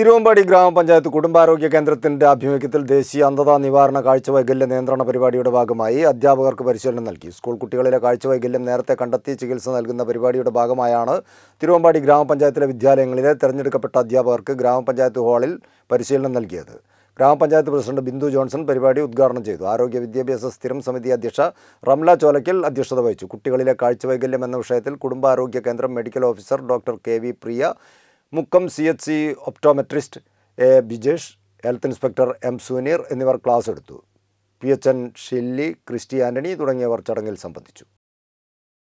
തിരുവമ്പാടി ഗ്രാമപഞ്ചായത്ത് കുടുംബാരോഗ്യ കേന്ദ്രത്തിന്റെ ആഭിമുഖ്യത്തിൽ ദേശീയ അന്ധതാ നിവാരണ കാഴ്ചവൈകല്യ നിയന്ത്രണ പരിപാടിയുടെ ഭാഗമായി അധ്യാപകർക്ക് പരിശീലനം നൽകി സ്കൂൾ കുട്ടികളിലെ കാഴ്ചവൈകല്യം നേരത്തെ കണ്ടെത്തി ചികിത്സ നൽകുന്ന പരിപാടിയുടെ ഭാഗമായാണ് തിരുവമ്പാടി ഗ്രാമപഞ്ചായത്തിലെ വിദ്യാലയങ്ങളിലെ തെരഞ്ഞെടുക്കപ്പെട്ട അധ്യാപകർക്ക് ഗ്രാമപഞ്ചായത്ത് ഹാളിൽ പരിശീലനം നൽകിയത് ഗ്രാമപഞ്ചായത്ത് പ്രസിഡന്റ് ബിന്ദു ജോൺസൺ പരിപാടി ഉദ്ഘാടനം ചെയ്തു ആരോഗ്യ വിദ്യാഭ്യാസ സ്ഥിരം സമിതി അധ്യക്ഷ റംല ചോലയ്ക്കൽ അധ്യക്ഷത വഹിച്ചു കുട്ടികളിലെ കാഴ്ചവൈകല്യം എന്ന വിഷയത്തിൽ കുടുംബാരോഗ്യ കേന്ദ്രം medical officer doctor K V Priya Mukkam C H C optometrist A Bijesh health inspector M Suneer എന്നിവർ ക്ലാസ് എടുത്തു P H N Shilly Christy Antony തുടങ്ങിയവർ ചടങ്ങിൽ സംബന്ധിച്ചു